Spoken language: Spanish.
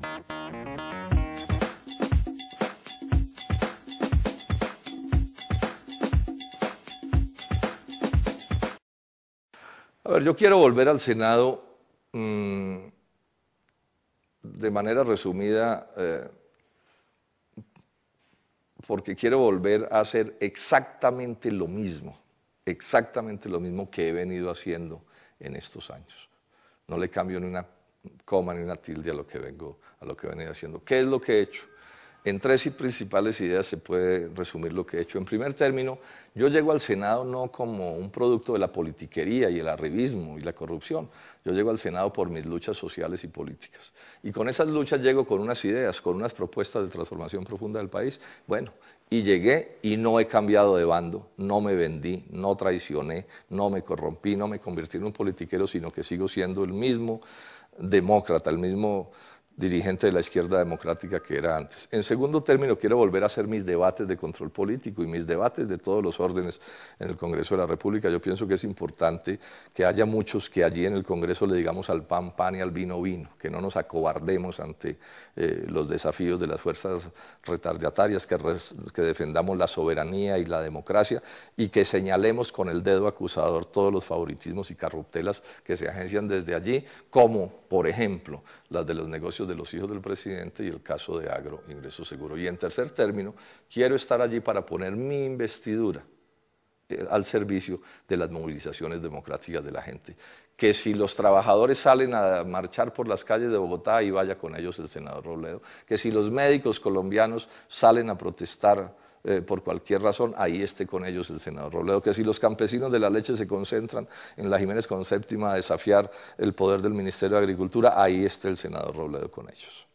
A ver, yo quiero volver al Senado mm, de manera resumida, eh, porque quiero volver a hacer exactamente lo mismo, exactamente lo mismo que he venido haciendo en estos años. No le cambio ni una coman y la tilde a lo que vengo, a lo que venía haciendo. ¿Qué es lo que he hecho? En tres y principales ideas se puede resumir lo que he hecho. En primer término, yo llego al Senado no como un producto de la politiquería y el arribismo y la corrupción. Yo llego al Senado por mis luchas sociales y políticas. Y con esas luchas llego con unas ideas, con unas propuestas de transformación profunda del país. Bueno, y llegué y no he cambiado de bando, no me vendí, no traicioné, no me corrompí, no me convertí en un politiquero, sino que sigo siendo el mismo demócrata, el mismo dirigente de la izquierda democrática que era antes. En segundo término, quiero volver a hacer mis debates de control político y mis debates de todos los órdenes en el Congreso de la República. Yo pienso que es importante que haya muchos que allí en el Congreso le digamos al pan pan y al vino vino, que no nos acobardemos ante eh, los desafíos de las fuerzas retardatarias, que, que defendamos la soberanía y la democracia y que señalemos con el dedo acusador todos los favoritismos y carruptelas que se agencian desde allí, como por ejemplo las de los negocios de los hijos del presidente y el caso de agro ingreso seguro. Y en tercer término, quiero estar allí para poner mi investidura eh, al servicio de las movilizaciones democráticas de la gente. Que si los trabajadores salen a marchar por las calles de Bogotá, y vaya con ellos el senador Robledo. Que si los médicos colombianos salen a protestar eh, por cualquier razón, ahí esté con ellos el senador Robledo. Que si los campesinos de la leche se concentran en la Jiménez con séptima a desafiar el poder del Ministerio de Agricultura, ahí esté el senador Robledo con ellos.